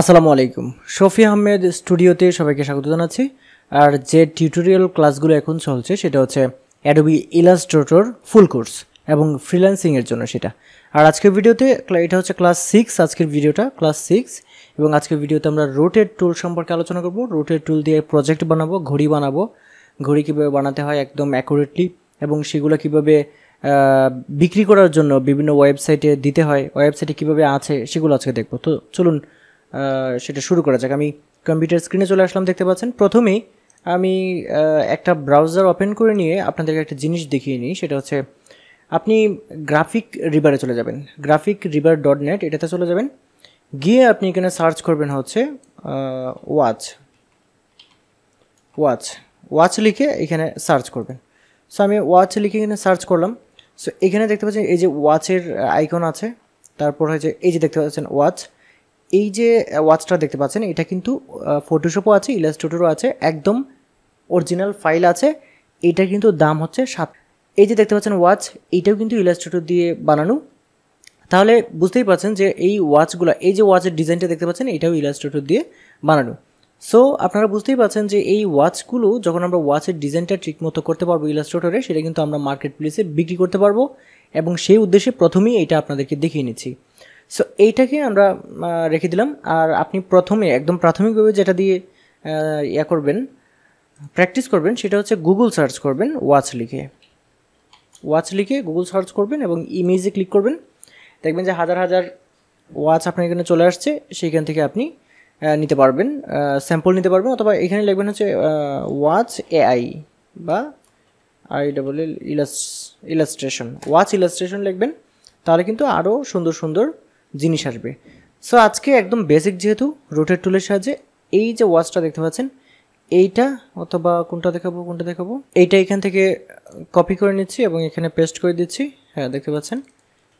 আসসালামু আলাইকুম শফি আহমেদ স্টুডিওতে সবাইকে স্বাগত জানাচ্ছি আর যে টিউটোরিয়াল ক্লাসগুলো এখন চলছে সেটা হচ্ছে অ্যাডোবি ইলাস্ট্রেটর ফুল কোর্স এবং ফ্রিল্যান্সিংয়ের জন্য সেটা আর আজকের ভিডিওতে এটা হচ্ছে ক্লাস সিক্স আজকের ভিডিওটা ক্লাস সিক্স এবং আজকের ভিডিওতে আমরা রোটের টুল সম্পর্কে আলোচনা করব রোটের টুল দিয়ে প্রজেক্ট বানাবো ঘড়ি বানাবো ঘড়ি কীভাবে বানাতে হয় একদম অ্যাকুরেটলি এবং সেগুলো কীভাবে বিক্রি করার জন্য বিভিন্ন ওয়েবসাইটে দিতে হয় ওয়েবসাইটে কীভাবে আছে সেগুলো আজকে দেখবো তো চলুন সেটা শুরু করা যাক আমি কম্পিউটার স্ক্রিনে চলে আসলাম দেখতে পাচ্ছেন প্রথমেই আমি একটা ব্রাউজার ওপেন করে নিয়ে আপনাদেরকে একটা জিনিস দেখিয়ে নিই সেটা হচ্ছে আপনি গ্রাফিক রিবারে চলে যাবেন গ্রাফিক রিবার ডট নেট এটাতে চলে যাবেন গিয়ে আপনি এখানে সার্চ করবেন হচ্ছে ওয়াচ ওয়াচ ওয়াচ লিখে এখানে সার্চ করবেন সো আমি ওয়াচ লিখে এখানে সার্চ করলাম সো এখানে দেখতে পাচ্ছেন এই যে ওয়াচের আইকন আছে তারপর হয়েছে এই যে দেখতে পাচ্ছেন ওয়াচ এই যে ওয়াচটা দেখতে পাচ্ছেন এটা কিন্তু ফটোশপও আছে ইলাস্ট্রেটরও আছে একদম অরিজিনাল ফাইল আছে এটা কিন্তু দাম হচ্ছে সাত এই যে দেখতে পাচ্ছেন ওয়াচ এইটাও কিন্তু ইলাস্ট্রেটর দিয়ে বানানো তাহলে বুঝতেই পারছেন যে এই ওয়াচগুলো এই যে ওয়াচের ডিজাইনটা দেখতে পাচ্ছেন এটাও ইলাস্ট্রেটর দিয়ে বানানো সো আপনারা বুঝতেই পারছেন যে এই ওয়াচগুলো যখন আমরা ওয়াচের ডিজাইনটা ঠিক মতো করতে পারবো ইলাস্ট্রেটরে সেটা কিন্তু আমরা মার্কেট প্লেসে বিক্রি করতে পারবো এবং সেই উদ্দেশ্যে প্রথমেই এটা আপনাদেরকে দেখিয়ে নিচ্ছি সো এইটাকে আমরা রেখে দিলাম আর আপনি প্রথমে একদম প্রাথমিকভাবে যেটা দিয়ে ইয়া করবেন প্র্যাকটিস করবেন সেটা হচ্ছে গুগল সার্চ করবেন ওয়াচ লিখে ওয়াচ লিখে গুগল সার্চ করবেন এবং ইমেজে ক্লিক করবেন দেখবেন যে হাজার হাজার ওয়াচ আপনার এখানে চলে আসছে সেইখান থেকে আপনি নিতে পারবেন স্যাম্পল নিতে পারবেন অথবা এখানে লিখবেন হচ্ছে ওয়াচ এআই বা I double illustration watch illustration লিখবেন তাহলে কিন্তু আরও সুন্দর সুন্দর জিনিস আসবে সো আজকে একদম বেসিক যেহেতু রোটেট টুলের সাহায্যে এই যে ওয়াচটা দেখতে পাচ্ছেন এইটা অথবা কোনটা দেখাবো কোনটা দেখাবো এইটা এখান থেকে কপি করে নিচ্ছি এবং এখানে পেস্ট করে দিচ্ছি হ্যাঁ দেখতে পাচ্ছেন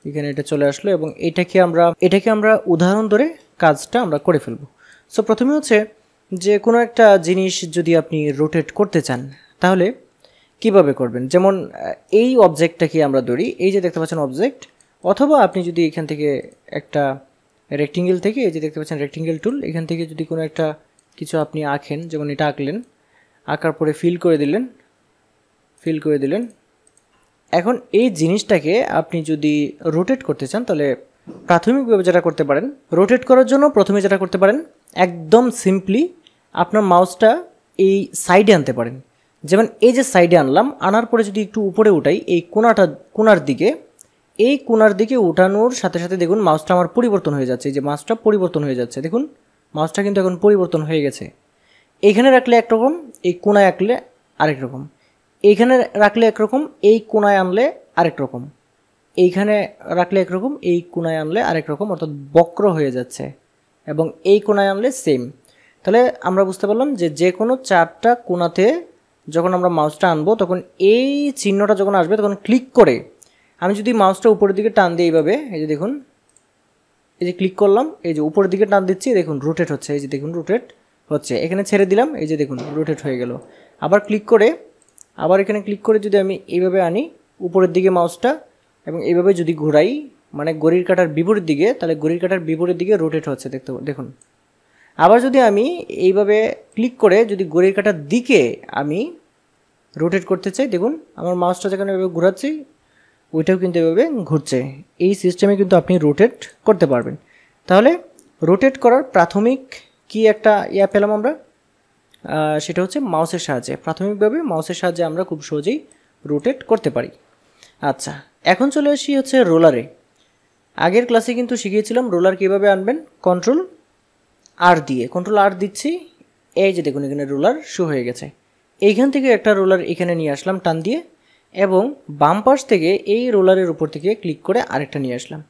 এখানে এটা চলে আসলো এবং এটাকে আমরা এটাকে আমরা উদাহরণ ধরে কাজটা আমরা করে ফেলবো সো প্রথমে হচ্ছে যে কোনো একটা জিনিস যদি আপনি রোটেট করতে চান তাহলে কিভাবে করবেন যেমন এই অবজেক্টটা কি আমরা ধরি এই যে দেখতে পাচ্ছেন অবজেক্ট অথবা আপনি যদি এখান থেকে একটা রেক্টেঙ্গেল থেকে এই যে দেখতে পাচ্ছেন রেক্টেঙ্গেল টুল এখান থেকে যদি কোনো একটা কিছু আপনি আঁকেন যেমন এটা আঁকলেন আঁকার পরে ফিল করে দিলেন ফিল করে দিলেন এখন এই জিনিসটাকে আপনি যদি রোটেট করতে চান তাহলে প্রাথমিকভাবে যেটা করতে পারেন রোটেট করার জন্য প্রথমে যেটা করতে পারেন একদম সিম্পলি আপনার মাউসটা এই সাইডে আনতে পারেন যেমন এই যে সাইডে আনলাম আনার পরে যদি একটু উপরে উঠাই এই কোনাটা কোনার দিকে এই কোনার দিকে উঠানোর সাথে সাথে দেখুন মাউসটা আমার পরিবর্তন হয়ে যাচ্ছে যে মাউসটা পরিবর্তন হয়ে যাচ্ছে দেখুন মাউসটা কিন্তু এখন পরিবর্তন হয়ে গেছে এখানে রাখলে একরকম এই কোনায় আঁকলে আরেক রকম এইখানে রাখলে একরকম এই কোনায় আনলে আরেক রকম এইখানে রাখলে একরকম এই কোনায় আনলে আরেক রকম অর্থাৎ বক্র হয়ে যাচ্ছে এবং এই কোনায় আনলে সেম তাহলে আমরা বুঝতে পারলাম যে যে কোনো চারটা কোনাতে যখন আমরা মাউসটা আনবো তখন এই চিহ্নটা যখন আসবে তখন ক্লিক করে আমি যদি মাউসটা উপরের দিকে টান দিই এইভাবে এই যে দেখুন এই যে ক্লিক করলাম এই যে উপরের দিকে টান দিচ্ছি দেখুন রোটেট হচ্ছে এই যে দেখুন রোটেট হচ্ছে এখানে ছেড়ে দিলাম এই যে দেখুন রোটেট হয়ে গেল আবার ক্লিক করে আবার এখানে ক্লিক করে যদি আমি এইভাবে আনি উপরের দিকে মাউসটা এবং এইভাবে যদি ঘোরাই মানে গড়ির কাটার বিপরীত দিকে তাহলে গড়ির কাটার বিপরীত দিকে রোটেট হচ্ছে দেখতে দেখুন আবার যদি আমি এইভাবে ক্লিক করে যদি গড়ির কাটার দিকে আমি রোটেট করতে চাই দেখুন আমার মাউসটা যেখানে এভাবে ঘোরাচ্ছি ওইটাও কিন্তু এভাবে ঘুরছে এই সিস্টেমে কিন্তু আপনি রোটেট করতে পারবেন তাহলে রোটেট করার প্রাথমিক কি একটা ইয়া পেলাম আমরা সেটা হচ্ছে মাউসের সাহায্যে প্রাথমিকভাবে মাউসের সাহায্যে আমরা খুব সহজেই রোটেট করতে পারি আচ্ছা এখন চলে আসি হচ্ছে রোলারে আগের ক্লাসে কিন্তু শিখিয়েছিলাম রোলার কীভাবে আনবেন কন্ট্রোল আর দিয়ে কন্ট্রোল আর দিচ্ছি এই যে দেখুন এখানে রোলার শু হয়ে গেছে এইখান থেকে একটা রোলার এখানে নিয়ে আসলাম টান দিয়ে এবং বাম পাশ থেকে এই রোলারের উপর থেকে ক্লিক করে আরেকটা নিয়ে আসলাম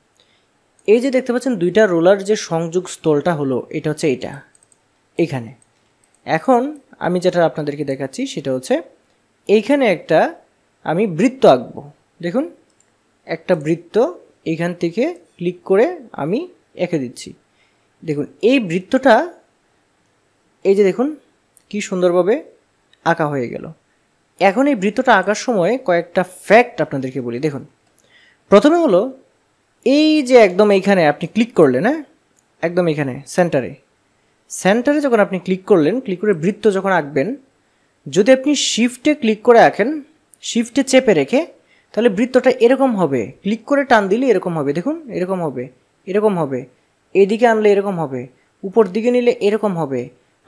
এই যে দেখতে পাচ্ছেন দুইটা রোলার যে সংযোগ স্থলটা হলো এটা হচ্ছে এটা এখানে এখন আমি যেটা আপনাদেরকে দেখাচ্ছি সেটা হচ্ছে এইখানে একটা আমি বৃত্ত আঁকবো দেখুন একটা বৃত্ত এখান থেকে ক্লিক করে আমি এঁকে দিচ্ছি দেখুন এই বৃত্তটা এই যে দেখুন কি সুন্দরভাবে আঁকা হয়ে গেল এখন এই বৃত্তটা আঁকার সময় কয়েকটা ফ্যাক্ট আপনাদেরকে বলি দেখুন প্রথমে হলো এই যে একদম এইখানে আপনি ক্লিক করলেন হ্যাঁ একদম এখানে সেন্টারে সেন্টারে যখন আপনি ক্লিক করলেন ক্লিক করে বৃত্ত যখন আঁকবেন যদি আপনি শিফটে ক্লিক করে আঁকেন শিফটে চেপে রেখে তাহলে বৃত্তটা এরকম হবে ক্লিক করে টান দিলে এরকম হবে দেখুন এরকম হবে এরকম হবে এদিকে আনলে এরকম হবে উপর দিকে নিলে এরকম হবে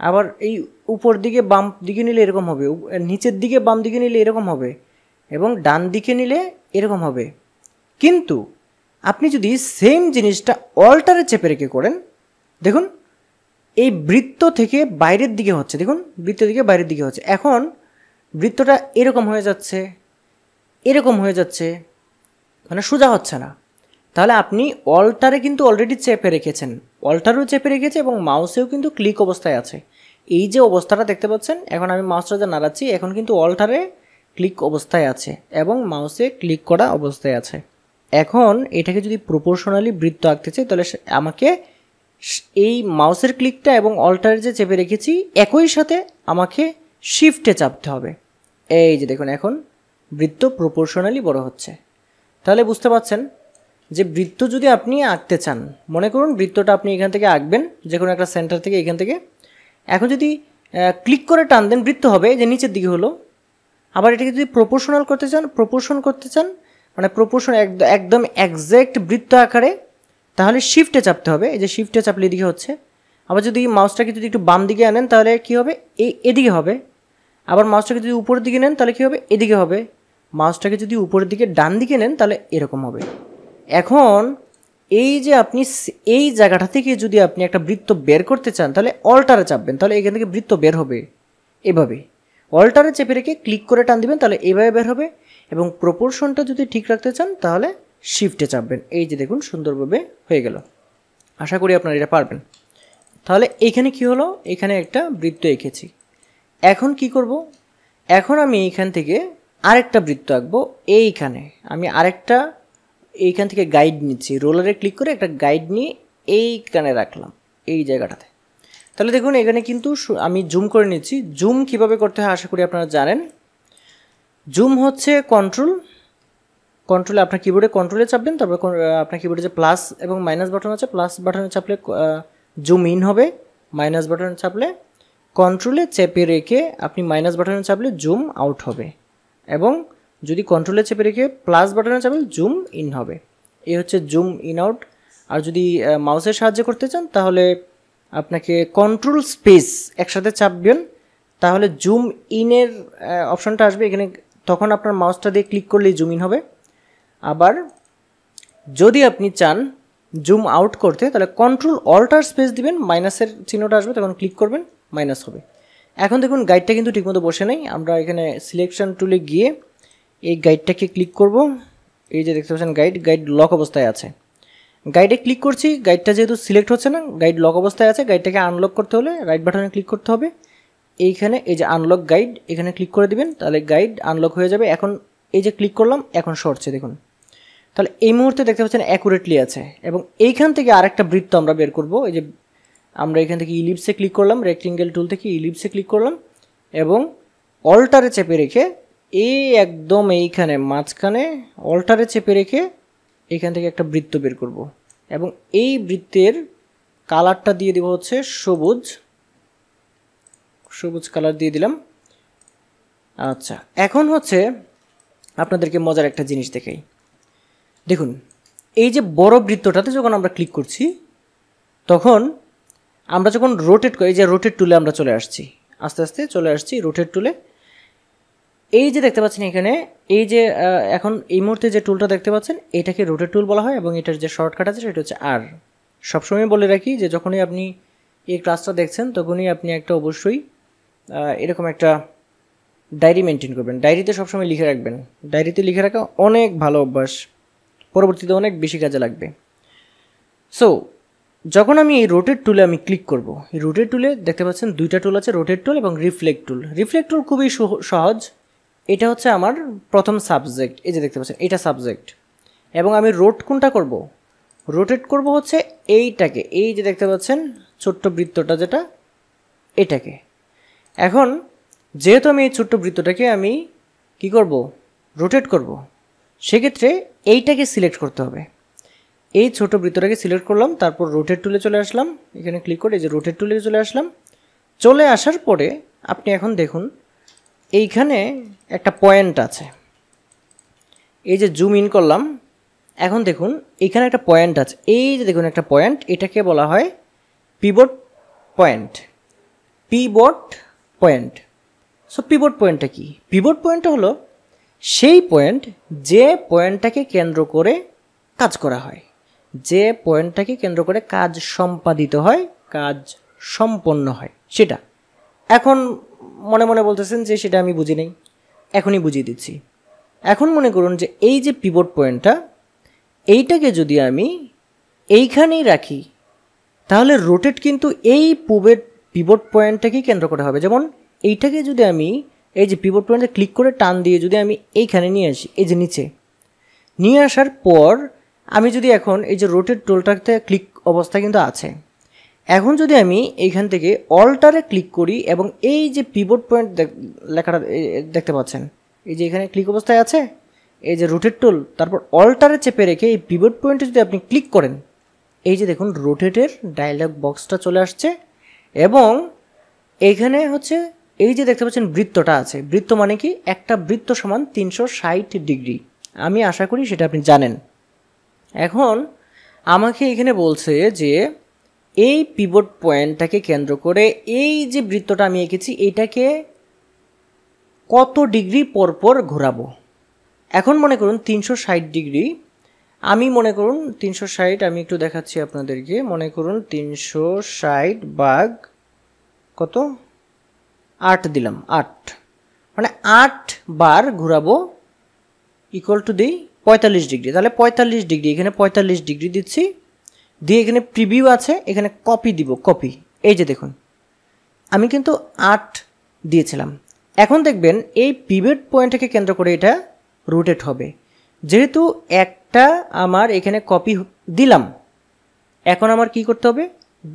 আবার এই উপর দিকে বাম দিকে নিলে এরকম হবে নিচের দিকে বাম দিকে নিলে এরকম হবে এবং ডান দিকে নিলে এরকম হবে কিন্তু আপনি যদি সেম জিনিসটা অল্টারে চেপে রেখে করেন দেখুন এই বৃত্ত থেকে বাইরের দিকে হচ্ছে দেখুন বৃত্ত থেকে বাইরের দিকে হচ্ছে এখন বৃত্তটা এরকম হয়ে যাচ্ছে এরকম হয়ে যাচ্ছে মানে সোজা হচ্ছে না তাহলে আপনি অল্টারে কিন্তু অলরেডি চেপে রেখেছেন অল্টারও চেপে রেখেছে এবং মাউসেও কিন্তু ক্লিক অবস্থায় আছে এই যে অবস্থাটা দেখতে পাচ্ছেন এখন আমি মাউসটা যে নাড়াচ্ছি এখন কিন্তু অল্টারে ক্লিক অবস্থায় আছে এবং মাউসে ক্লিক করা অবস্থায় আছে এখন এটাকে যদি প্রপোর্শনালি বৃত্ত আঁকতে চাই তাহলে আমাকে এই মাউসের ক্লিকটা এবং অল্টারে যে চেপে রেখেছি একই সাথে আমাকে শিফটে চাপতে হবে এই যে দেখুন এখন বৃত্ত প্রপোর্শনালি বড় হচ্ছে তাহলে বুঝতে পারছেন যে বৃত্ত যদি আপনি আঁকতে চান মনে করুন বৃত্তটা আপনি এখান থেকে আঁকবেন যে কোনো একটা সেন্টার থেকে এখান থেকে এখন যদি ক্লিক করে টান দেন বৃত্ত হবে যে নিচের দিকে হলো আবার এটাকে যদি প্রপোর্শনাল করতে চান প্রপোর্শন করতে চান মানে প্রপোর্শন একদম একজ্যাক্ট বৃত্ত আকারে তাহলে শিফটে চাপতে হবে এই যে শিফটে চাপলে এদিকে হচ্ছে আবার যদি মাউসটাকে যদি একটু বাম দিকে আনেন তাহলে কি হবে এই এদিকে হবে আবার মাউসটাকে যদি উপরের দিকে নেন তাহলে কী হবে এদিকে হবে মাউসটাকে যদি উপরের দিকে ডান দিকে নেন তাহলে এরকম হবে এখন এই যে আপনি এই জায়গাটা থেকে যদি আপনি একটা বৃত্ত বের করতে চান তাহলে অল্টারে চাপবেন তাহলে এখান থেকে বৃত্ত বের হবে এভাবে অল্টারে চেপে রেখে ক্লিক করে টান দিবেন তাহলে এভাবে বের হবে এবং প্রপোর্শনটা যদি ঠিক রাখতে চান তাহলে শিফটে চাপবেন এই যে দেখুন সুন্দরভাবে হয়ে গেল আশা করি আপনারা এটা পারবেন তাহলে এখানে কি হলো এখানে একটা বৃত্ত এঁকেছি এখন কি করব এখন আমি এখান থেকে আরেকটা বৃত্ত আঁকবো এইখানে আমি আরেকটা এইখান থেকে গাইড নিচ্ছি রোলারে ক্লিক করে একটা গাইড নিয়ে এইখানে রাখলাম এই জায়গাটাতে তাহলে দেখুন এখানে কিন্তু আমি জুম করে নিচ্ছি জুম কিভাবে করতে হয় আশা করি আপনারা জানেন জুম হচ্ছে কন্ট্রোল কন্ট্রোলে আপনার কিবোর্ডে কন্ট্রোলে চাপবেন তারপর আপনার কিবোর্ডে যে প্লাস এবং মাইনাস বাটন আছে প্লাস বাটনে চাপলে জুম ইন হবে মাইনাস বাটনে চাপলে কন্ট্রোলে চেপে রেখে আপনি মাইনাস বাটনে চাপলে জুম আউট হবে এবং যদি কন্ট্রোলে চেপে রেখে প্লাস বাটনে চাপেন জুম ইন হবে এ হচ্ছে জুম ইন আউট আর যদি মাউসের সাহায্যে করতে চান তাহলে আপনাকে কন্ট্রোল স্পেস একসাথে চাপবেন তাহলে জুম ইনের অপশনটা আসবে এখানে তখন আপনার মাউসটা দিয়ে ক্লিক করলেই জুম ইন হবে আবার যদি আপনি চান জুম আউট করতে তাহলে কন্ট্রোল অল্টার স্পেস দিবেন মাইনাসের চিহ্নটা আসবে তখন ক্লিক করবেন মাইনাস হবে এখন দেখুন গাইডটা কিন্তু ঠিকমতো বসে নেই আমরা এখানে সিলেকশন টুলে গিয়ে এই গাইডটাকে ক্লিক করব এই যে দেখতে পাচ্ছেন গাইড গাইড লক অবস্থায় আছে গাইডে ক্লিক করছি গাইডটা যেহেতু সিলেক্ট হচ্ছে না গাইড লক অবস্থায় আছে গাইডটাকে আনলক করতে হলে রাইট বাটনে ক্লিক করতে হবে এইখানে এই যে আনলক গাইড এখানে ক্লিক করে দিবেন তাহলে গাইড আনলক হয়ে যাবে এখন এই যে ক্লিক করলাম এখন সরছে দেখুন তাহলে এই মুহূর্তে দেখতে পাচ্ছেন অ্যাকুরেটলি আছে এবং এইখান থেকে আরেকটা বৃত্ত আমরা বের করব এই যে আমরা এখান থেকে ইলিপসে ক্লিক করলাম রেক্টিঙ্গেল টুল থেকে ইলিপসে ক্লিক করলাম এবং অল্টারে চেপে রেখে এই একদম এইখানে মাঝখানে অল্টারে চেপে রেখে এখান থেকে একটা বৃত্ত বের করব। এবং এই বৃত্তের কালারটা দিয়ে দেব হচ্ছে সবুজ সবুজ কালার দিয়ে দিলাম আচ্ছা এখন হচ্ছে আপনাদেরকে মজার একটা জিনিস দেখাই দেখুন এই যে বড় বৃত্তটাতে যখন আমরা ক্লিক করছি তখন আমরা যখন রোটেট করি এই যে রোটেট টুলে আমরা চলে আসছি আস্তে আস্তে চলে আসছি রোটেট টুলে এই যে দেখতে পাচ্ছেন এখানে এই যে এখন এই মুহূর্তে যে টুলটা দেখতে পাচ্ছেন এটাকে রোটেট টুল বলা হয় এবং এটার যে শর্টকাট আছে সেটা হচ্ছে আর সবসময় বলে রাখি যে যখনই আপনি এই ক্লাসটা দেখছেন তখনই আপনি একটা অবশ্যই এরকম একটা ডায়েরি মেনটেন করবেন ডায়েরিতে সবসময় লিখে রাখবেন ডায়েরিতে লিখে রাখা অনেক ভালো অভ্যাস পরবর্তীতে অনেক বেশি কাজে লাগবে সো যখন আমি এই রোটেট টুলে আমি ক্লিক করব এই রোটেট টুলে দেখতে পাচ্ছেন দুইটা টুল আছে রোটেট টুল এবং রিফ্লেক্ট টুল রিফ্লেক্ট টুল খুবই সহজ এটা হচ্ছে আমার প্রথম সাবজেক্ট এই যে দেখতে পাচ্ছেন এটা সাবজেক্ট এবং আমি রোট কোনটা করব রোটেট করব হচ্ছে এইটাকে এই যে দেখতে পাচ্ছেন ছোট্ট বৃত্তটা যেটা এটাকে এখন যেহেতু আমি এই ছোট্ট বৃত্তটাকে আমি কি করব রোটেট করব সেক্ষেত্রে এইটাকে সিলেক্ট করতে হবে এই ছোট বৃত্তটাকে সিলেক্ট করলাম তারপর রোটেট টুলে চলে আসলাম এখানে ক্লিক করে এই যে রোটেট টুলে চলে আসলাম চলে আসার পরে আপনি এখন দেখুন এইখানে একটা পয়েন্ট আছে এই যে জুম ইন করলাম এখন দেখুন এখানে একটা পয়েন্ট আছে এই যে দেখুন একটা পয়েন্ট এটাকে বলা হয় pivot point pivot point so pivot পয়েন্টটা কি পিবোট পয়েন্টটা হলো সেই পয়েন্ট যে পয়েন্টটাকে কেন্দ্র করে কাজ করা হয় যে পয়েন্টটাকে কেন্দ্র করে কাজ সম্পাদিত হয় কাজ সম্পন্ন হয় সেটা এখন মনে মনে বলতেছেন যে সেটা আমি বুঝি নাই এখনই বুঝিয়ে দিচ্ছি এখন মনে করুন যে এই যে পিভট পয়েন্টটা এইটাকে যদি আমি এইখানেই রাখি তাহলে রোটেট কিন্তু এই পুবের পিভট পয়েন্টটাকেই কেন্দ্র করা হবে যেমন এইটাকে যদি আমি এই যে পিভট পয়েন্টে ক্লিক করে টান দিয়ে যদি আমি এইখানে নিয়ে আসি এই যে নিচে নিয়ে আসার পর আমি যদি এখন এই যে রোটেট টোলটাতে ক্লিক অবস্থা কিন্তু আছে এখন যদি আমি এইখান থেকে অল্টারে ক্লিক করি এবং এই যে পিবোর্ড পয়েন্ট লেখাটা দেখতে পাচ্ছেন এই যে এখানে ক্লিক অবস্থায় আছে এই যে রোটেট টুল তারপর অল্টারে চেপে রেখে এই পিবোর্ড পয়েন্টে যদি আপনি ক্লিক করেন এই যে দেখুন রোটেটের ডায়লগ বক্সটা চলে আসছে এবং এইখানে হচ্ছে এই যে দেখতে পাচ্ছেন বৃত্তটা আছে বৃত্ত মানে কি একটা বৃত্ত সমান তিনশো ডিগ্রি আমি আশা করি সেটা আপনি জানেন এখন আমাকে এখানে বলছে যে এই পিবোর্ড পয়েন্টটাকে কেন্দ্র করে এই যে বৃত্তটা আমি এঁকেছি এটাকে কত ডিগ্রি পরপর ঘোরাবো এখন মনে করুন তিনশো ষাট ডিগ্রি আমি মনে করুন তিনশো ষাট আমি একটু দেখাচ্ছি আপনাদেরকে মনে করুন তিনশো ষাট বাঘ কত আট দিলাম আট মানে আট বার ঘোরাবো ইকুয়াল টু দিই পঁয়তাল্লিশ ডিগ্রি তাহলে পঁয়তাল্লিশ ডিগ্রি এখানে পঁয়তাল্লিশ ডিগ্রি দিচ্ছি দিয়ে এখানে প্রিভিউ আছে এখানে কপি দিব কপি এই যে দেখুন আমি কিন্তু আট দিয়েছিলাম এখন দেখবেন এই পিভেট পয়েন্টটাকে কেন্দ্র করে এটা রোটেট হবে যেহেতু একটা আমার এখানে কপি দিলাম এখন আমার কি করতে হবে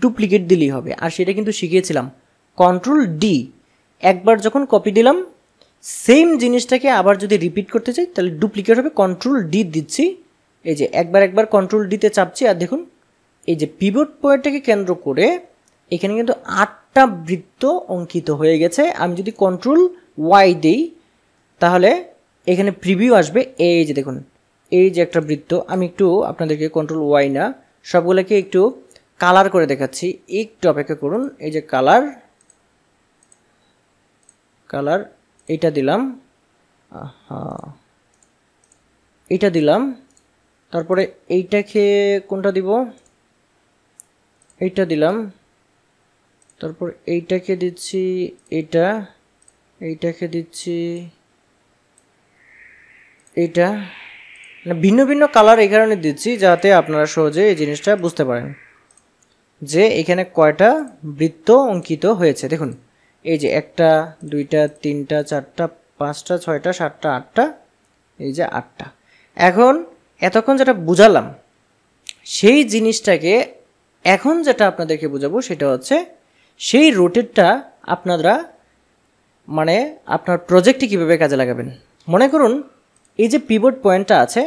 ডুপ্লিকেট দিলেই হবে আর সেটা কিন্তু শিখিয়েছিলাম কন্ট্রোল ডি একবার যখন কপি দিলাম সেম জিনিসটাকে আবার যদি রিপিট করতে চাই তাহলে ডুপ্লিকেট হবে কন্ট্রোল ডি দিচ্ছি এই যে একবার একবার কন্ট্রোল ডিতে চাপছি আর দেখুন এই যে পিভট পয়েন্টটাকে কেন্দ্র করে এখানে কিন্তু আটটা বৃত্ত অঙ্কিত হয়ে গেছে আমি যদি কন্ট্রোল ওয়াই দিই তাহলে এখানে প্রিভিউ আসবে এই যে দেখুন এই যে একটা বৃত্ত আমি একটু আপনাদেরকে কন্ট্রোল ওয়াই না সবগুলোকে একটু কালার করে দেখাচ্ছি একটু অপেক্ষা করুন এই যে কালার কালার এটা দিলাম এটা দিলাম তারপরে এইটাকে কোনটা দিব এইটা দিলাম তারপর এইটাকে দিচ্ছি এটা এইটাকে দিচ্ছি এইটা মানে ভিন্ন ভিন্ন কালার এই কারণে দিচ্ছি যাতে আপনারা সহজে এই জিনিসটা বুঝতে পারেন যে এখানে কয়টা বৃত্ত অঙ্কিত হয়েছে দেখুন এই যে একটা দুইটা তিনটা চারটা পাঁচটা ছয়টা সাতটা আটটা এই যে আটটা এখন এতক্ষণ যেটা বুঝালাম সেই জিনিসটাকে এখন যেটা আপনাদেরকে বোঝাবো সেটা হচ্ছে সেই রোটেটটা আপনারা মানে আপনার প্রজেক্টে কীভাবে কাজে লাগাবেন মনে করুন এই যে পিবোর্ড পয়েন্টটা আছে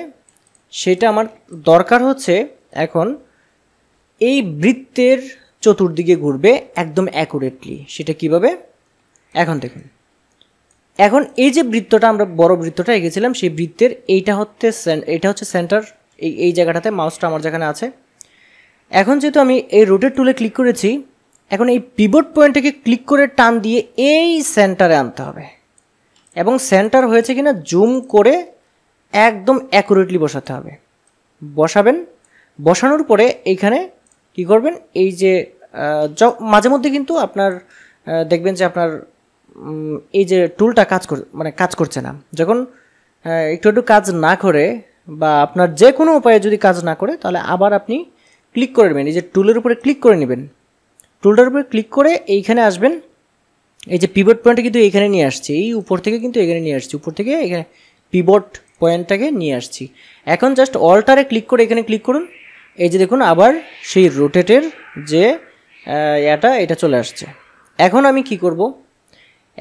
সেটা আমার দরকার হচ্ছে এখন এই বৃত্তের চতুর্দিকে ঘুরবে একদম অ্যাকুরেটলি সেটা কিভাবে এখন দেখুন এখন এই যে বৃত্তটা আমরা বড় বৃত্তটা এঁকেছিলাম সেই বৃত্তের এইটা হচ্ছে এটা হচ্ছে সেন্টার এই এই জায়গাটাতে মাউসটা আমার যেখানে আছে এখন যেহেতু আমি এই রোটেট টুলে ক্লিক করেছি এখন এই পিভট পয়েন্টটাকে ক্লিক করে টান দিয়ে এই সেন্টারে আনতে হবে এবং সেন্টার হয়েছে কিনা জুম করে একদম অ্যাকুরেটলি বসাতে হবে বসাবেন বসানোর পরে এইখানে কি করবেন এই যে মাঝে মধ্যে কিন্তু আপনার দেখবেন যে আপনার এই যে টুলটা কাজ কর মানে কাজ করছে না যখন একটু একটু কাজ না করে বা আপনার যে কোনো উপায়ে যদি কাজ না করে তাহলে আবার আপনি ক্লিক করে নেবেন এই যে টুলের উপরে ক্লিক করে নেবেন টুলটার উপরে ক্লিক করে এইখানে আসবেন এই যে পিবোর্ড পয়েন্ট কিন্তু এইখানে নিয়ে আসছি এই উপর থেকে কিন্তু এখানে নিয়ে আসছি উপর থেকে এখানে পিবোর্ড পয়েন্টটাকে নিয়ে আসছি এখন জাস্ট অল্টারে ক্লিক করে এখানে ক্লিক করুন এই যে দেখুন আবার সেই রোটেটের যে এটা এটা চলে আসছে এখন আমি কি করব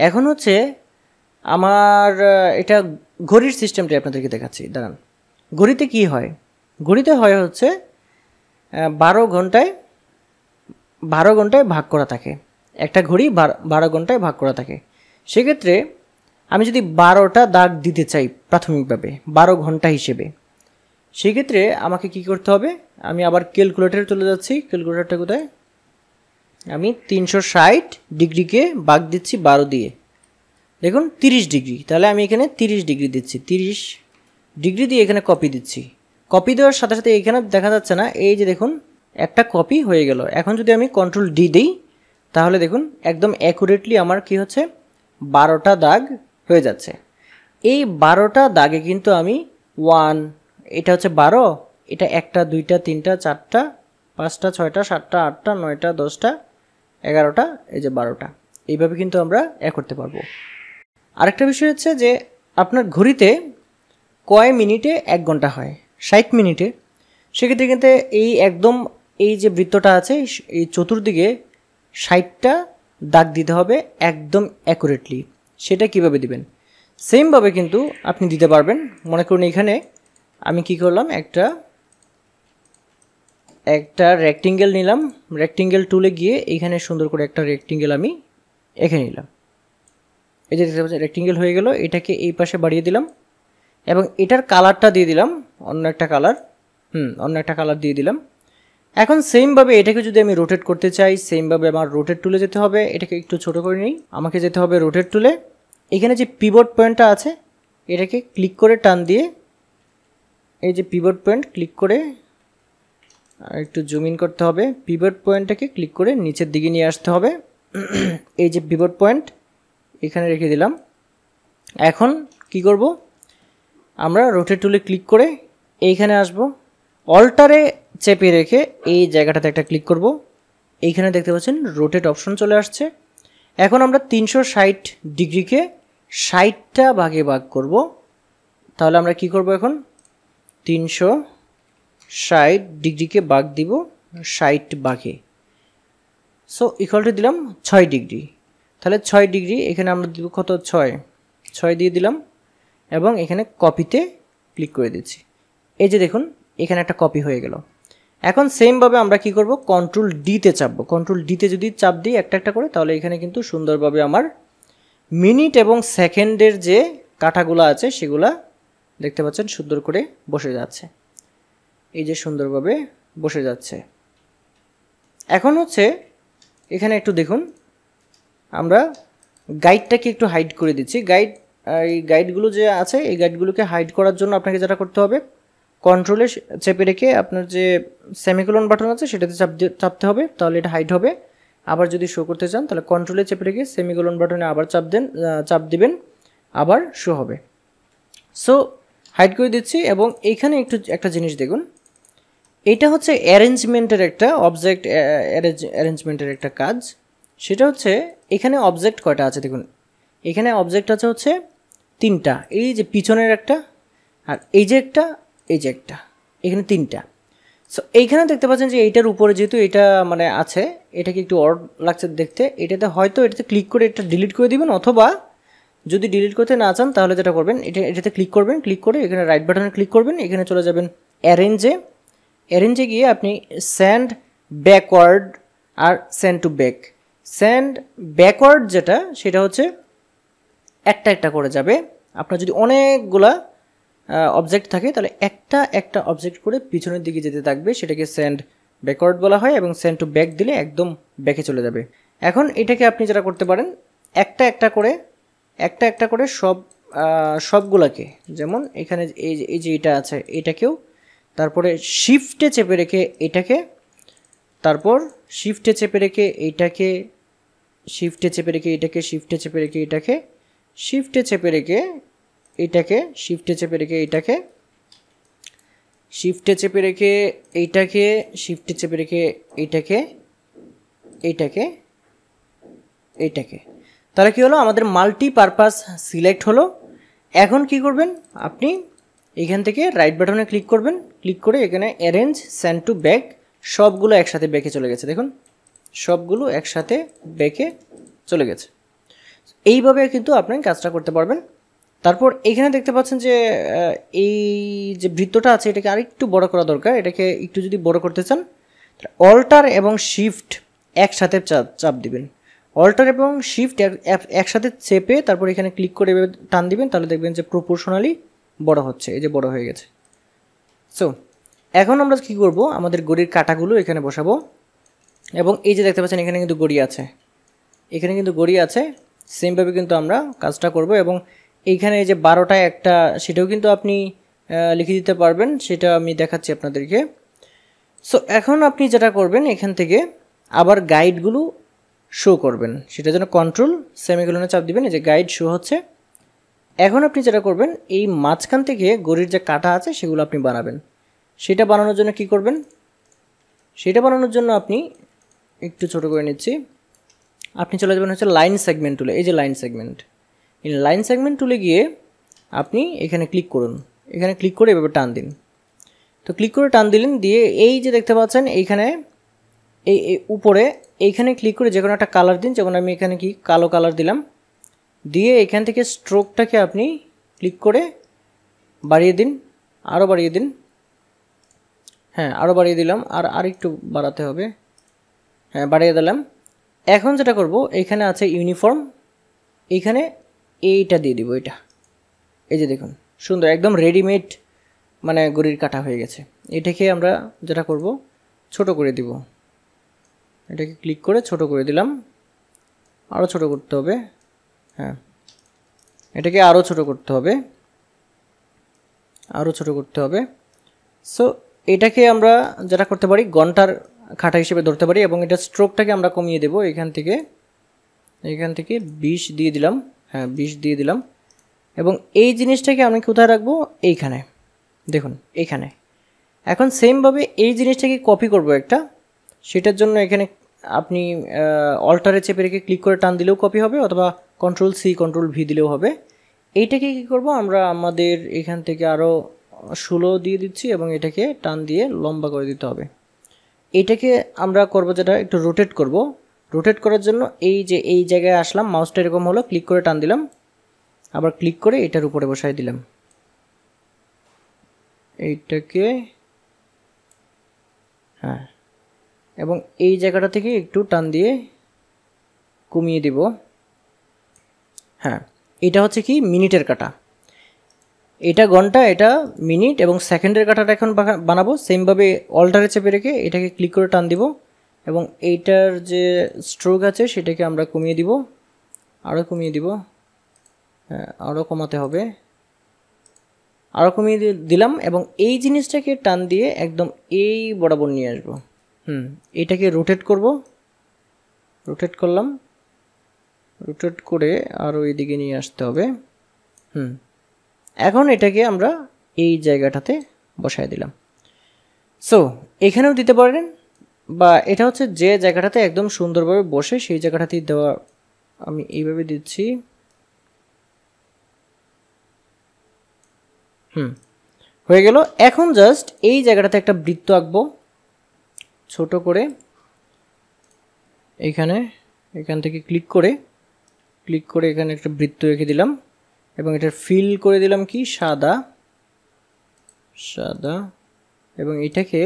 এখন হচ্ছে আমার এটা ঘড়ির সিস্টেমটা আপনাদেরকে দেখাচ্ছি দাঁড়ান ঘড়িতে কি হয় ঘড়িতে হয় হচ্ছে বারো ঘন্টায় বারো ঘন্টায় ভাগ করা থাকে একটা ঘড়ি বারো ঘন্টায় ভাগ করা থাকে সেক্ষেত্রে আমি যদি বারোটা দাগ দিতে চাই প্রাথমিকভাবে বারো ঘন্টা হিসেবে সেক্ষেত্রে আমাকে কি করতে হবে আমি আবার ক্যালকুলেটারে চলে যাচ্ছি ক্যালকুলেটারটা কোথায় আমি তিনশো ষাট ডিগ্রিকে বাঘ দিচ্ছি বারো দিয়ে দেখুন তিরিশ ডিগ্রি তাহলে আমি এখানে তিরিশ ডিগ্রি দিচ্ছি তিরিশ ডিগ্রি দিয়ে এখানে কপি দিচ্ছি কপি দেওয়ার সাথে সাথে এখানে দেখা যাচ্ছে না এই যে দেখুন একটা কপি হয়ে গেল এখন যদি আমি কন্ট্রোল ডি দিই তাহলে দেখুন একদম অ্যাকুরেটলি আমার কি হচ্ছে বারোটা দাগ হয়ে যাচ্ছে এই বারোটা দাগে কিন্তু আমি ওয়ান এটা হচ্ছে বারো এটা একটা দুইটা তিনটা চারটা পাঁচটা ছয়টা সাতটা আটটা নয়টা দশটা এগারোটা এই যে বারোটা এইভাবে কিন্তু আমরা এ করতে পারবো আরেকটা বিষয় হচ্ছে যে আপনার ঘড়িতে কয় মিনিটে এক ঘন্টা হয় ষাট মিনিটে সেক্ষেত্রে কিন্তু এই একদম এই যে বৃত্তটা আছে এই চতুর্দিকে ষাটটা দাগ দিতে হবে একদম অ্যাকুরেটলি সেটা কিভাবে দিবেন সেমভাবে কিন্তু আপনি দিতে পারবেন মনে করুন এখানে আমি কি করলাম একটা একটা রেক্টেঙ্গেল নিলাম রেক্টেঙ্গেল টুলে গিয়ে এখানে সুন্দর করে একটা রেক্টেঙ্গেল আমি এঁকে নিলাম এই যে রেক্টেঙ্গেল হয়ে গেল এটাকে এই পাশে বাড়িয়ে দিলাম এবং এটার কালারটা দিয়ে দিলাম অন্য একটা কালার হুম অন্য একটা কালার দিয়ে দিলাম এখন সেমভাবে এটাকে যদি আমি রোটেট করতে চাই সেমভাবে আমার রোটেট টুলে যেতে হবে এটাকে একটু ছোট করে নিই আমাকে যেতে হবে রোটেট টুলে এখানে যে পিভট পয়েন্টটা আছে এটাকে ক্লিক করে টান দিয়ে এই যে পিভট পয়েন্ট ক্লিক করে আর একটু জুম ইন করতে হবে পিভট পয়েন্টটাকে ক্লিক করে নিচের দিকে নিয়ে আসতে হবে এই যে পিভট পয়েন্ট এখানে রেখে দিলাম এখন কি করব আমরা রোটেট টুলে ক্লিক করে এইখানে আসব অল্টারে চেপে রেখে এই জায়গাটাতে একটা ক্লিক করব এইখানে দেখতে পাচ্ছেন রোটেট অপশন চলে আসছে এখন আমরা তিনশো ষাট ডিগ্রিকে ষাটটা ভাগে ভাগ করব তাহলে আমরা কি করব এখন তিনশো ষাট ডিগ্রিকে বাঘ দিব ষাট বাঘে সো ইকুয়াল দিলাম ছয় ডিগ্রি তাহলে ছয় ডিগ্রি এখানে আমরা দিব কত ছয় ছয় দিয়ে দিলাম এবং এখানে কপিতে ক্লিক করে দিচ্ছি এই যে দেখুন এখানে একটা কপি হয়ে গেল এখন সেমভাবে আমরা কি করব কন্ট্রোল ডিতে চাপবো কন্ট্রোল ডিতে যদি চাপ দিই একটা একটা করে তাহলে এখানে কিন্তু সুন্দরভাবে আমার মিনিট এবং সেকেন্ডের যে কাঠাগুলো আছে সেগুলা দেখতে পাচ্ছেন সুন্দর করে বসে যাচ্ছে এই যে সুন্দরভাবে বসে যাচ্ছে এখন হচ্ছে এখানে একটু দেখুন আমরা গাইডটাকে একটু হাইড করে দিচ্ছি গাইড এই গাইডগুলো যে আছে এই গাইডগুলোকে হাইড করার জন্য আপনাকে যেটা করতে হবে কন্ট্রোলে চেপে রেখে আপনার যে সেমিকোলন বাটন আছে সেটাতে চাপ চাপতে হবে তাহলে এটা হাইড হবে আবার যদি শো করতে চান তাহলে কন্ট্রোলে চেপে রেখে সেমিকোলন বাটনে আবার চাপ দেন চাপ দিবেন আবার শো হবে সো হাইড করে দিচ্ছি এবং এইখানে একটু একটা জিনিস দেখুন এটা হচ্ছে অ্যারেঞ্জমেন্টের একটা অবজেক্ট অ্যারেঞ্জমেন্টের একটা কাজ সেটা হচ্ছে এখানে অবজেক্ট কয়টা আছে দেখুন এখানে অবজেক্ট আছে হচ্ছে তিনটা এই যে পিছনের একটা আর এই যে একটা এই যে একটা এখানে তিনটা সো এইখানে দেখতে পাচ্ছেন যে এইটার উপরে যেহেতু এটা মানে আছে এটাকে একটু অর্ড লাগছে দেখতে এটাতে হয়তো এটাতে ক্লিক করে এটা ডিলিট করে দিবেন অথবা যদি ডিলিট করতে না চান তাহলে যেটা করবেন এটা এটাতে ক্লিক করবেন ক্লিক করে এখানে রাইট বাটনে ক্লিক করবেন এখানে চলে যাবেন অ্যারেঞ্জে অ্যারেঞ্জে গিয়ে আপনি স্যান্ড ব্যাকওয়ার্ড আর send to back send backward যেটা সেটা হচ্ছে একটা একটা করে যাবে আপনার যদি অনেকগুলা অবজেক্ট থাকে তাহলে একটা একটা অবজেক্ট করে পিছনের দিকে যেতে থাকবে সেটাকে সেন্ড ব্যাকওয়ার্ড বলা হয় এবং সেন্ড টু ব্যাক দিলে একদম ব্যাকে চলে যাবে এখন এটাকে আপনি যারা করতে পারেন একটা একটা করে একটা একটা করে সব সবগুলাকে যেমন এখানে এই যে এই যে এটা আছে এটাকেও তারপরে শিফটে চেপে রেখে এটাকে তারপর শিফটে চেপে রেখে এইটাকে শিফটে চেপে রেখে এটাকে শিফটে চেপে রেখে এটাকে শিফটে চেপে রেখে এটাকে শিফটে চেপে রেখে এটাকে শিফটে চেপে রেখে এইটাকে শিফটে চেপে রেখে এইটাকে এইটাকে এইটাকে তাহলে কি হলো আমাদের মাল্টিপারপাস সিলেক্ট হলো এখন কি করবেন আপনি এখান থেকে রাইট বাটনে ক্লিক করবেন ক্লিক করে এখানে অ্যারেঞ্জ স্যান্ড টু ব্যাক সবগুলো একসাথে ব্যাকে চলে গেছে দেখুন সবগুলো একসাথে ব্যাকে চলে গেছে এইভাবে কিন্তু আপনি কাজটা করতে পারবেন তারপর এখানে দেখতে পাচ্ছেন যে এই যে বৃত্তটা আছে এটাকে আরেকটু বড় করা দরকার এটাকে একটু যদি বড় করতে চান অল্টার এবং শিফট একসাথে চাপ দিবেন অল্টার এবং শিফট একসাথে চেপে তারপর এখানে ক্লিক করে টান দিবেন তাহলে দেখবেন যে প্রপোর্শনালি বড় হচ্ছে এই যে বড় হয়ে গেছে সো এখন আমরা কি করব আমাদের গড়ির কাটাগুলো এখানে বসাবো এবং এই যে দেখতে পাচ্ছেন এখানে কিন্তু গড়ি আছে এখানে কিন্তু গড়ি আছে সেমভাবে কিন্তু আমরা কাজটা করব এবং এইখানে যে বারোটায় একটা সেটাও কিন্তু আপনি লিখে দিতে পারবেন সেটা আমি দেখাচ্ছি আপনাদেরকে সো এখন আপনি যেটা করবেন এখান থেকে আবার গাইডগুলো শো করবেন সেটা যেন কন্ট্রোল সেমিকোলনে চাপ দিবেন এই যে গাইড শো হচ্ছে এখন আপনি যেটা করবেন এই মাঝখান থেকে গড়ির যে কাটা আছে সেগুলো আপনি বানাবেন সেটা বানানোর জন্য কি করবেন সেটা বানানোর জন্য আপনি একটু ছোট করে নিচ্ছি আপনি চলে যাবেন হচ্ছে লাইন সেগমেন্ট টুলে এই যে line segment in line segment টুলে গিয়ে আপনি এখানে ক্লিক করুন এখানে ক্লিক করে এভাবে টান দিন তো ক্লিক করে টান দিলেন দিয়ে এই যে দেখতে পাচ্ছেন এইখানে এই উপরে এইখানে ক্লিক করে যে কোনো একটা কালার দিন যেমন আমি এখানে কি কালো কালার দিলাম দিয়ে এখান থেকে স্ট্রোকটাকে আপনি ক্লিক করে বাড়িয়ে দিন আরও বাড়িয়ে দিন হ্যাঁ আরও বাড়িয়ে দিলাম আর আরেকটু বাড়াতে হবে হ্যাঁ বাড়িয়ে দিলাম এখন যেটা করব এখানে আছে ইউনিফর্ম এখানে এইটা দিয়ে দিব এটা এই যে দেখুন সুন্দর একদম রেডিমেড মানে গড়ির কাটা হয়ে গেছে এটাকে আমরা যেটা করব ছোট করে দিব এটাকে ক্লিক করে ছোট করে দিলাম আরও ছোট করতে হবে হ্যাঁ এটাকে আরও ছোট করতে হবে আরও ছোট করতে হবে সো এটাকে আমরা যেটা করতে পারি ঘন্টার খাটা হিসেবে ধরতে পারি এবং এটা স্ট্রোকটাকে আমরা কমিয়ে দেব এখান থেকে এখান থেকে বিশ দিয়ে দিলাম হ্যাঁ বিশ দিয়ে দিলাম এবং এই জিনিসটাকে আমি কোথায় রাখবো এইখানে দেখুন এইখানে এখন সেমভাবে এই জিনিসটাকে কপি করব একটা সেটার জন্য এখানে আপনি অল্টারে চেপে রেখে ক্লিক করে টান দিলেও কপি হবে অথবা কন্ট্রোল সি কন্ট্রোল ভি দিলেও হবে এইটাকে কী করব আমরা আমাদের এখান থেকে আরও ষোলো দিয়ে দিচ্ছি এবং এটাকে টান দিয়ে লম্বা করে দিতে হবে এইটাকে আমরা করব যেটা একটু রোটেট করব রোটেট করার জন্য এই যে এই জায়গায় আসলাম মাউসটা এরকম হলো ক্লিক করে টান দিলাম আবার ক্লিক করে এটার উপরে বসাই দিলাম এইটাকে হ্যাঁ এবং এই জায়গাটা থেকে একটু টান দিয়ে কমিয়ে দিব হ্যাঁ এটা হচ্ছে কি মিনিটের কাটা এটা ঘন্টা এটা মিনিট এবং সেকেন্ডের কাঠাটা এখন বানাবো সেমভাবে অল্টারে চেপে রেখে এটাকে ক্লিক করে টান দিব এবং এইটার যে স্ট্রোক আছে সেটাকে আমরা কমিয়ে দিব আরও কমিয়ে দিব হ্যাঁ আরও কমাতে হবে আরও কমিয়ে দিলাম এবং এই জিনিসটাকে টান দিয়ে একদম এই বরাবর নিয়ে আসবো হুম এটাকে রোটেট করব রোটেট করলাম রোটেট করে আরও এদিকে নিয়ে আসতে হবে হুম এখন এটাকে আমরা এই জায়গাটাতে বসায় দিলাম সো এখানেও দিতে পারেন বা এটা হচ্ছে যে জায়গাটাতে একদম সুন্দরভাবে বসে সেই জায়গাটাতেই দেওয়া আমি এইভাবে দিচ্ছি হুম হয়ে গেল এখন জাস্ট এই জায়গাটাতে একটা বৃত্ত আঁকবো ছোট করে এখানে এখান থেকে ক্লিক করে ক্লিক করে এখানে একটা বৃত্ত রেখে দিলাম এবং এটার ফিল করে দিলাম কি সাদা সাদা এবং এটাকে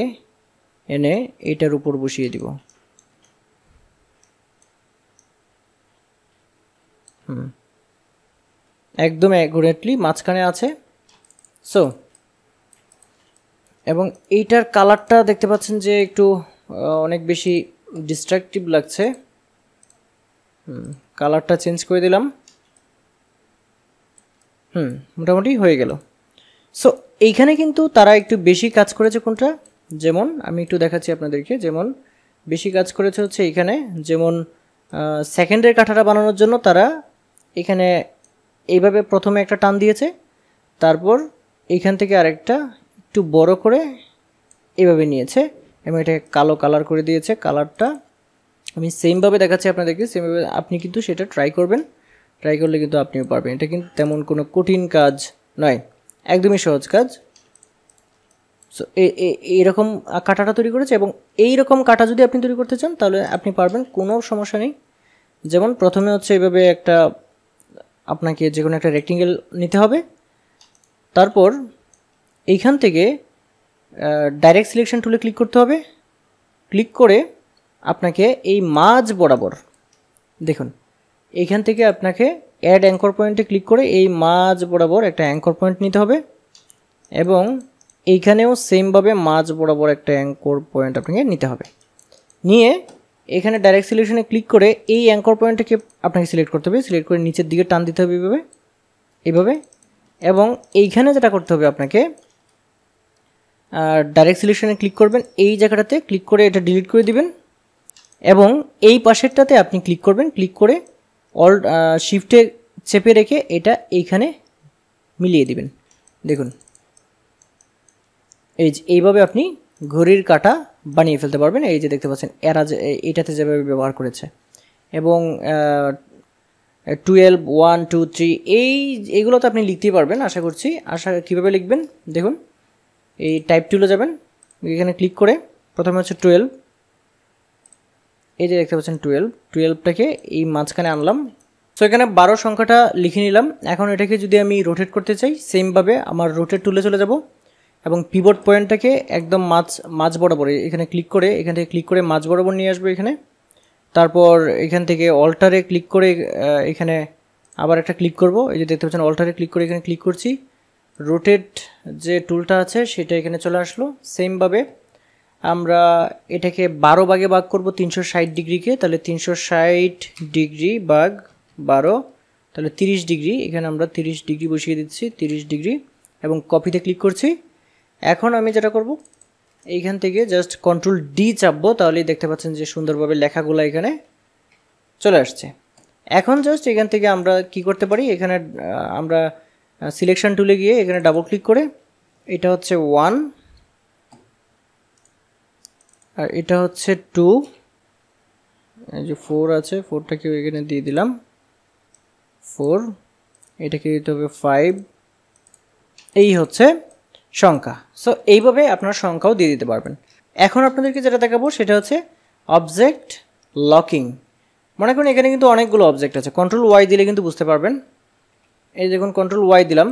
এনে এটার উপর বসিয়ে দিব হুম একদম অ্যাকুরেটলি মাঝখানে আছে সো এবং এইটার কালারটা দেখতে পাচ্ছেন যে একটু অনেক বেশি ডিস্ট্রাকটিভ লাগছে হুম কালারটা চেঞ্জ করে দিলাম হুম মোটামুটি হয়ে গেল সো এইখানে কিন্তু তারা একটু বেশি কাজ করেছে কোনটা যেমন আমি একটু দেখাচ্ছি আপনাদেরকে যেমন বেশি কাজ করেছে হচ্ছে এইখানে যেমন সেকেন্ডের কাঠাটা বানানোর জন্য তারা এখানে এইভাবে প্রথমে একটা টান দিয়েছে তারপর এইখান থেকে আরেকটা একটু বড় করে এভাবে নিয়েছে এবং এটাকে কালো কালার করে দিয়েছে কালারটা আমি সেমভাবে দেখাচ্ছি আপনাদেরকে সেমভাবে আপনি কিন্তু সেটা ট্রাই করবেন ট্রাই করলে কিন্তু আপনিও পারবেন এটা কিন্তু তেমন কোনো কঠিন কাজ নয় একদমই সহজ কাজ সো এইরকম কাটাটা তৈরি করেছে এবং এই রকম কাটা যদি আপনি তৈরি করতে চান তাহলে আপনি পারবেন কোনো সমস্যা নেই যেমন প্রথমে হচ্ছে এইভাবে একটা আপনাকে যে কোনো একটা রেক্টেঙ্গেল নিতে হবে তারপর এইখান থেকে ডাইরেক্ট সিলেকশন টুলে ক্লিক করতে হবে ক্লিক করে আপনাকে এই মাঝ বরাবর দেখুন এখান থেকে আপনাকে অ্যাড অ্যাঙ্কর পয়েন্টে ক্লিক করে এই মাঝ বরাবর একটা অ্যাঙ্কর পয়েন্ট নিতে হবে এবং এইখানেও সেমভাবে মাঝ বরাবর একটা অ্যাঙ্কর পয়েন্ট আপনাকে নিতে হবে নিয়ে এখানে ডাইরেক্ট সিলেকশনে ক্লিক করে এই অ্যাঙ্কর পয়েন্টটাকে আপনাকে সিলেক্ট করতে হবে সিলেক্ট করে নিচের দিকে টান দিতে হবে এইভাবে এইভাবে এবং এইখানে যেটা করতে হবে আপনাকে ডাইরেক্ট সিলেকশনে ক্লিক করবেন এই জায়গাটাতে ক্লিক করে এটা ডিলিট করে দিবেন এবং এই পাশেরটাতে আপনি ক্লিক করবেন ক্লিক করে অল শিফটে চেপে রেখে এটা এইখানে মিলিয়ে দিবেন দেখুন এই যে এইভাবে আপনি ঘড়ির কাটা বানিয়ে ফেলতে পারবেন এই যে দেখতে পাচ্ছেন এরা যে এটাতে যেভাবে ব্যবহার করেছে এবং টুয়েলভ ওয়ান টু থ্রি এই এগুলো তো আপনি লিখতেই পারবেন আশা করছি আশা কীভাবে লিখবেন দেখুন এই টাইপ টুলে যাবেন এখানে ক্লিক করে প্রথমে হচ্ছে টুয়েলভ এই যে দেখতে পাচ্ছেন টুয়েলভ টুয়েলভটাকে এই মাঝখানে আনলাম সো এখানে বারো সংখ্যাটা লিখে নিলাম এখন এটাকে যদি আমি রোটেট করতে চাই সেমভাবে আমার রোটেট টুলে চলে যাব এবং পিবোর্ড পয়েন্টটাকে একদম মাছ মাছ বরাবর এখানে ক্লিক করে এখান থেকে ক্লিক করে মাছ বরাবর নিয়ে আসবো এখানে তারপর এখান থেকে অল্টারে ক্লিক করে এখানে আবার একটা ক্লিক করব এই যে দেখতে পাচ্ছেন অল্টারে ক্লিক করে এখানে ক্লিক করছি রোটেট যে টুলটা আছে সেটা এখানে চলে আসলো সেমভাবে আমরা এটাকে বারো ভাগে ভাগ করব তিনশো ষাট ডিগ্রিকে তাহলে তিনশো ষাট ডিগ্রি বাঘ বারো তাহলে তিরিশ ডিগ্রি এখানে আমরা তিরিশ ডিগ্রি বসিয়ে দিচ্ছি তিরিশ ডিগ্রি এবং কপিতে ক্লিক করছি এখন আমি যেটা করব এইখান থেকে জাস্ট কন্ট্রোল ডি চাপবো তাহলেই দেখতে পাচ্ছেন যে সুন্দরভাবে লেখাগুলো এখানে চলে আসছে এখন জাস্ট এখান থেকে আমরা কি করতে পারি এখানে আমরা সিলেকশন টুলে গিয়ে এখানে ডাবল ক্লিক করে এটা হচ্ছে ওয়ান আর এটা হচ্ছে টু এই যে ফোর আছে ফোরটাকে এখানে দিয়ে দিলাম ফোর এটাকে দিতে হবে ফাইভ এই হচ্ছে সংখ্যা সো এইভাবে আপনার সংখ্যাও দিয়ে দিতে পারবেন এখন আপনাদেরকে যেটা দেখাবো সেটা হচ্ছে অবজেক্ট লকিং মনে করুন এখানে কিন্তু অনেকগুলো অবজেক্ট আছে কন্ট্রোল ওয়াই দিলে কিন্তু বুঝতে পারবেন এই দেখুন কন্ট্রোল ওয়াই দিলাম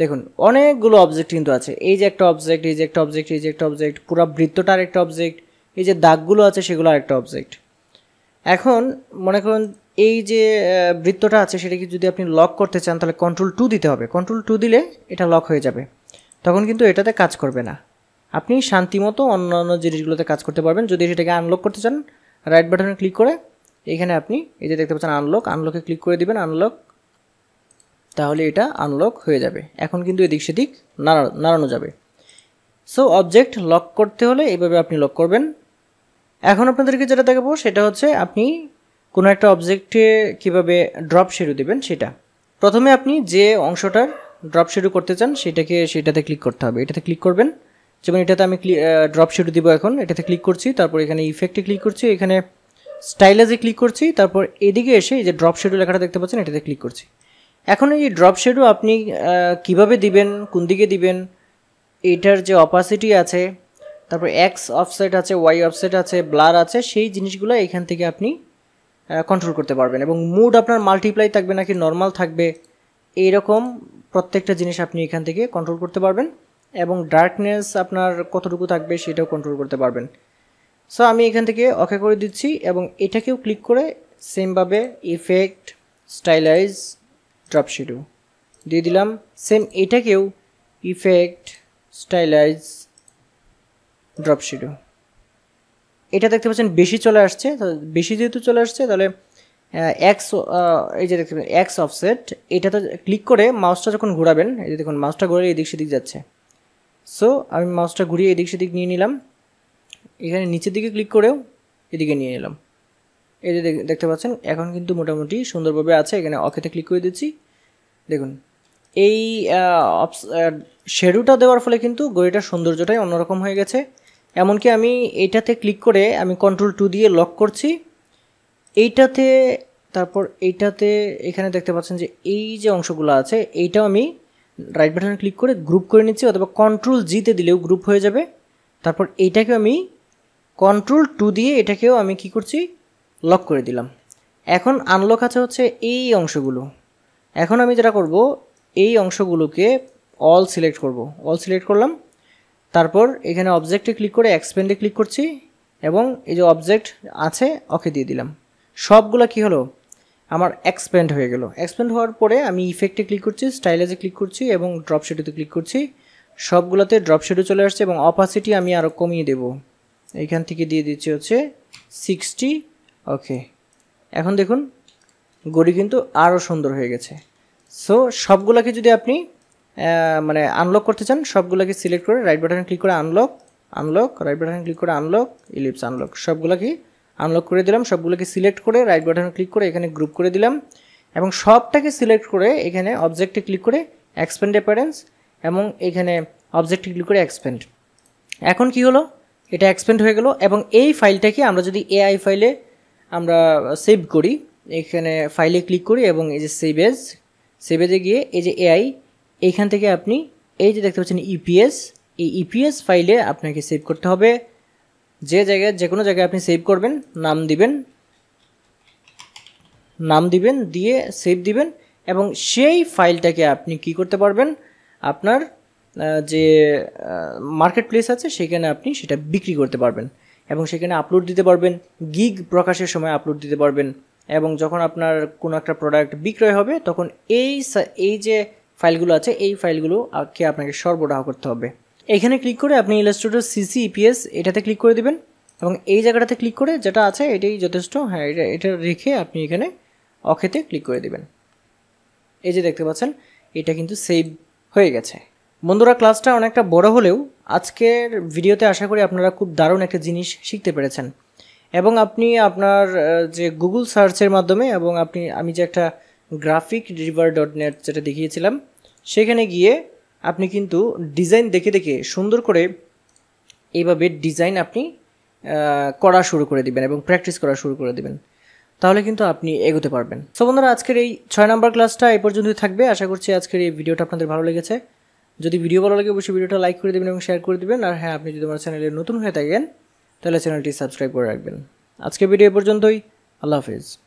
দেখুন অনেকগুলো অবজেক্ট কিন্তু আছে এই যে একটা অবজেক্ট এই যে একটা অবজেক্ট এই যে একটা অবজেক্ট পুরো বৃত্তটার একটা অবজেক্ট এই যে দাগগুলো আছে সেগুলো আরেকটা অবজেক্ট এখন মনে করুন এই যে বৃত্তটা আছে সেটাকে যদি আপনি লক করতে চান তাহলে কন্ট্রোল টু দিতে হবে কন্ট্রোল টু দিলে এটা লক হয়ে যাবে তখন কিন্তু এটাতে কাজ করবে না আপনি শান্তিমতো অন্যান্য জিনিসগুলোতে কাজ করতে পারবেন যদি সেটাকে আনলক করতে চান রাইট বাটনে ক্লিক করে এখানে আপনি এই যে দেখতে পাচ্ছেন আনলক আনলকে ক্লিক করে দিবেন আনলক তাহলে এটা আনলক হয়ে যাবে এখন কিন্তু এদিক সেদিক নাড়ানো যাবে সো অবজেক্ট লক করতে হলে এইভাবে আপনি লক করবেন এখন আপনাদেরকে যেটা দেখাবো সেটা হচ্ছে আপনি কোনো একটা অবজেক্টে কিভাবে ড্রপ শেরু দেবেন সেটা প্রথমে আপনি যে অংশটার ড্রপ শেরু করতে চান সেটাকে সেটাতে ক্লিক করতে হবে এটাতে ক্লিক করবেন যেমন এটাতে আমি ড্রপ শেরু দিব এখন এটাতে ক্লিক করছি তারপর এখানে ইফেক্টে ক্লিক করছি এখানে স্টাইলাজে ক্লিক করছি তারপর এদিকে এসে এই যে ড্রপ শেডু লেখাটা দেখতে পাচ্ছেন এটাতে ক্লিক করছি এখন এই ড্রপ শেডু আপনি কিভাবে দিবেন কোন দিকে দিবেন এটার যে অপাসিটি আছে তারপর এক্স অফসেট আছে ওয়াই অফসেট আছে ব্লার আছে সেই জিনিসগুলো এখান থেকে আপনি কন্ট্রোল করতে পারবেন এবং মুড আপনার মাল্টিপ্লাই থাকবে নাকি নর্মাল থাকবে এইরকম প্রত্যেকটা জিনিস আপনি এখান থেকে কন্ট্রোল করতে পারবেন এবং ডার্কনেস আপনার কতটুকু থাকবে সেটাও কন্ট্রোল করতে পারবেন সো আমি এখান থেকে অকে করে দিচ্ছি এবং এটাকেও ক্লিক করে সেমভাবে ইফেক্ট স্টাইলাইজ ড্রপ শিডিউ দিয়ে দিলাম সেম এটাকেও ইফেক্ট স্টাইলাইজ ড্রপ শিডিউ এটা দেখতে পাচ্ছেন বেশি চলে আসছে বেশি যেহেতু চলে আসছে তাহলে এক্স এই যে দেখতে পাচ্ছেন এক্স অফসেট এটাতে ক্লিক করে মাউসটা যখন ঘোরাবেন এই যে দেখুন মাউসটা ঘুরে এদিক সেদিক যাচ্ছে সো আমি মাউসটা ঘুরিয়ে এদিক সেদিক নিয়ে নিলাম এখানে নিচের দিকে ক্লিক করেও এদিকে নিয়ে নিলাম এই যে দেখতে পাচ্ছেন এখন কিন্তু মোটামুটি সুন্দরভাবে আছে এখানে অকেতে ক্লিক করে দিচ্ছি দেখুন এই শেডুটা দেওয়ার ফলে কিন্তু গড়িটার সৌন্দর্যটাই অন্যরকম হয়ে গেছে এমনকি আমি এইটাতে ক্লিক করে আমি কন্ট্রোল টু দিয়ে লক করছি এইটাতে তারপর এইটাতে এখানে দেখতে পাচ্ছেন যে এই যে অংশগুলো আছে এইটাও আমি রাইট বাটনে ক্লিক করে গ্রুপ করে নিচ্ছি অথবা কন্ট্রোল জিতে দিলেও গ্রুপ হয়ে যাবে তারপর এইটাকেও আমি কন্ট্রোল টু দিয়ে এটাকেও আমি কি করছি লক করে দিলাম এখন আনলক আছে হচ্ছে এই অংশগুলো এখন আমি যেটা করব এই অংশগুলোকে অল সিলেক্ট করব অল সিলেক্ট করলাম তারপর এখানে অবজেক্টে ক্লিক করে এক্সপেন্ডে ক্লিক করছি এবং এই যে অবজেক্ট আছে ওকে দিয়ে দিলাম সবগুলো কি হলো আমার এক্সপেন্ড হয়ে গেল এক্সপেন্ড হওয়ার পরে আমি ইফেক্টে ক্লিক করছি স্টাইলাইজে ক্লিক করছি এবং ড্রপ ক্লিক করছি সবগুলোতে ড্রপ চলে আসছে এবং অপাসিটি আমি আরও কমিয়ে দেব এইখান থেকে দিয়ে দিচ্ছি হচ্ছে সিক্সটি ওকে এখন দেখুন গড়ি কিন্তু আরও সুন্দর হয়ে গেছে সো সবগুলোকে যদি আপনি মানে আনলক করতে চান সবগুলোকে সিলেক্ট করে রাইট বাটনে ক্লিক করে আনলক আনলক রাইট বাটনে ক্লিক করে আনলক ইলিপস আনলক সবগুলোকে আনলক করে দিলাম সবগুলোকে সিলেক্ট করে রাইট বাটনে ক্লিক করে এখানে গ্রুপ করে দিলাম এবং সবটাকে সিলেক্ট করে এখানে অবজেক্টে ক্লিক করে এক্সপেন্ড অ্যাপারেন্স এবং এখানে অবজেক্টে ক্লিক করে এক্সপেন্ড এখন কি হলো এটা এক্সপেন্ড হয়ে গেল এবং এই ফাইলটাকে আমরা যদি এআই ফাইলে আমরা সেভ করি এখানে ফাইলে ক্লিক করি এবং এই যে সেভ সেভেজে সেভ এজে গিয়ে এই যে এআই এইখান থেকে আপনি এই যে দেখতে পাচ্ছেন ইপিএস e এই ইপিএস e ফাইলে আপনাকে সেভ করতে হবে যে জায়গায় যে কোনো জায়গায় আপনি সেভ করবেন নাম দিবেন নাম দিবেন দিয়ে সেভ দিবেন এবং সেই ফাইলটাকে আপনি কি করতে পারবেন আপনার যে মার্কেট প্লেস আছে সেখানে আপনি সেটা বিক্রি করতে পারবেন এবং সেখানে আপলোড দিতে পারবেন গিগ প্রকাশের সময় আপলোড দিতে পারবেন এবং যখন আপনার কোনো একটা প্রোডাক্ট বিক্রয় হবে তখন এই এই যে ফাইলগুলো আছে এই ফাইলগুলোকে আপনাকে সরবরাহ করতে হবে এখানে ক্লিক করে আপনি ইলাস্ট্রেটর সিসি ইপিএস এটাতে ক্লিক করে দেবেন এবং এই জায়গাটাতে ক্লিক করে যেটা আছে এটাই যথেষ্ট হ্যাঁ এটা এটা রেখে আপনি এখানে অখেতে ক্লিক করে দেবেন এই যে দেখতে পাচ্ছেন এটা কিন্তু সেভ হয়ে গেছে বন্ধুরা ক্লাসটা অনেকটা বড় হলেও আজকের ভিডিওতে আশা করি আপনারা খুব দারুণ একটা জিনিস শিখতে পেরেছেন এবং আপনি আপনার যে গুগল সার্চের মাধ্যমে এবং আপনি আমি যে একটা গ্রাফিক রিভার ডট নেট যেটা দেখিয়েছিলাম সেখানে গিয়ে আপনি কিন্তু ডিজাইন দেখে দেখে সুন্দর করে এইভাবে ডিজাইন আপনি করা শুরু করে দিবেন এবং প্র্যাকটিস করা শুরু করে দিবেন তাহলে কিন্তু আপনি এগোতে পারবেন সো বন্ধুরা আজকের এই ছয় নম্বর ক্লাসটা এই পর্যন্তই থাকবে আশা করছি আজকের এই ভিডিওটা আপনাদের ভালো লেগেছে যদি ভিডিও ভালো লাগে অবশ্যই ভিডিওটা লাইক করে দেবেন এবং শেয়ার করে দেবেন আর হ্যাঁ আপনি যদি আমার চ্যানেলে নতুন হয়ে থাকেন তাহলে চ্যানেলটি সাবস্ক্রাইব করে রাখবেন আজকের ভিডিও পর্যন্তই আল্লাহ হাফিজ